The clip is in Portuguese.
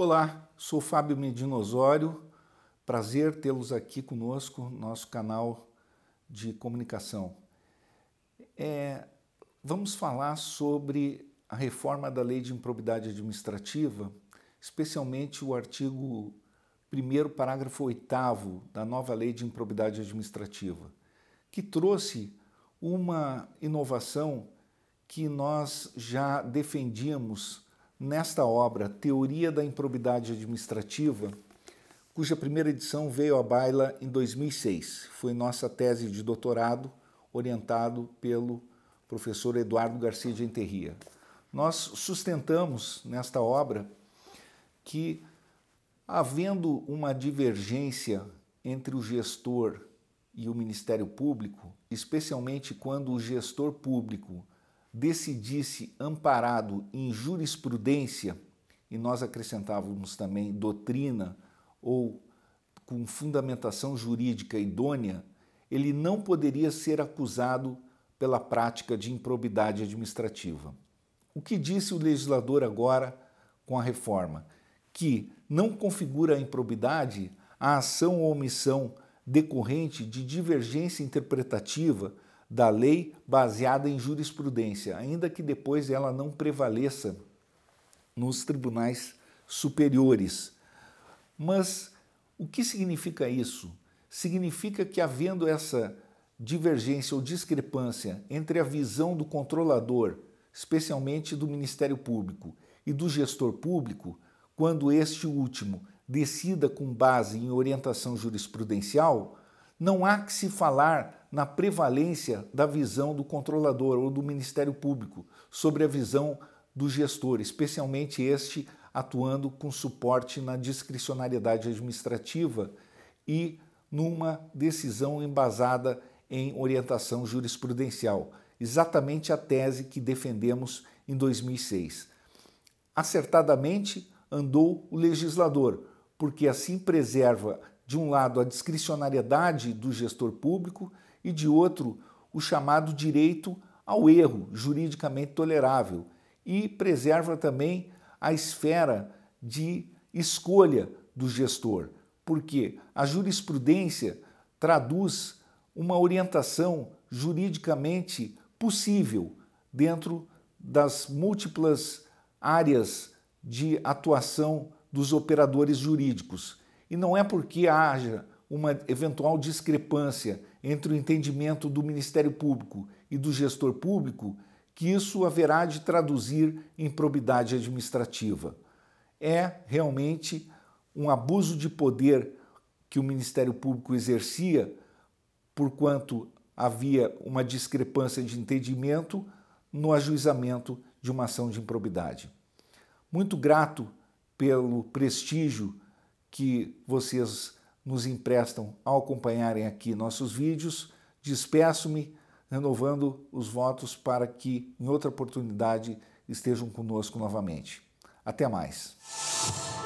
Olá, sou Fábio Medinosório, Prazer tê-los aqui conosco, nosso canal de comunicação. É, vamos falar sobre a reforma da Lei de Improbidade Administrativa, especialmente o artigo 1, parágrafo 8 da nova Lei de Improbidade Administrativa, que trouxe uma inovação que nós já defendíamos nesta obra, Teoria da Improbidade Administrativa, cuja primeira edição veio à baila em 2006. Foi nossa tese de doutorado, orientado pelo professor Eduardo Garcia de Enterria. Nós sustentamos nesta obra que, havendo uma divergência entre o gestor e o Ministério Público, especialmente quando o gestor público decidisse amparado em jurisprudência, e nós acrescentávamos também doutrina ou com fundamentação jurídica idônea, ele não poderia ser acusado pela prática de improbidade administrativa. O que disse o legislador agora com a reforma? Que não configura a improbidade a ação ou omissão decorrente de divergência interpretativa da lei baseada em jurisprudência, ainda que depois ela não prevaleça nos tribunais superiores. Mas o que significa isso? Significa que, havendo essa divergência ou discrepância entre a visão do controlador, especialmente do Ministério Público, e do gestor público, quando este último decida com base em orientação jurisprudencial, não há que se falar na prevalência da visão do controlador ou do Ministério Público sobre a visão do gestor, especialmente este atuando com suporte na discricionariedade administrativa e numa decisão embasada em orientação jurisprudencial, exatamente a tese que defendemos em 2006. Acertadamente andou o legislador, porque assim preserva, de um lado, a discricionariedade do gestor público e de outro, o chamado direito ao erro, juridicamente tolerável, e preserva também a esfera de escolha do gestor, porque a jurisprudência traduz uma orientação juridicamente possível dentro das múltiplas áreas de atuação dos operadores jurídicos. E não é porque haja uma eventual discrepância entre o entendimento do Ministério Público e do gestor público, que isso haverá de traduzir em probidade administrativa. É realmente um abuso de poder que o Ministério Público exercia, porquanto havia uma discrepância de entendimento no ajuizamento de uma ação de improbidade. Muito grato pelo prestígio que vocês nos emprestam ao acompanharem aqui nossos vídeos. Despeço-me renovando os votos para que em outra oportunidade estejam conosco novamente. Até mais.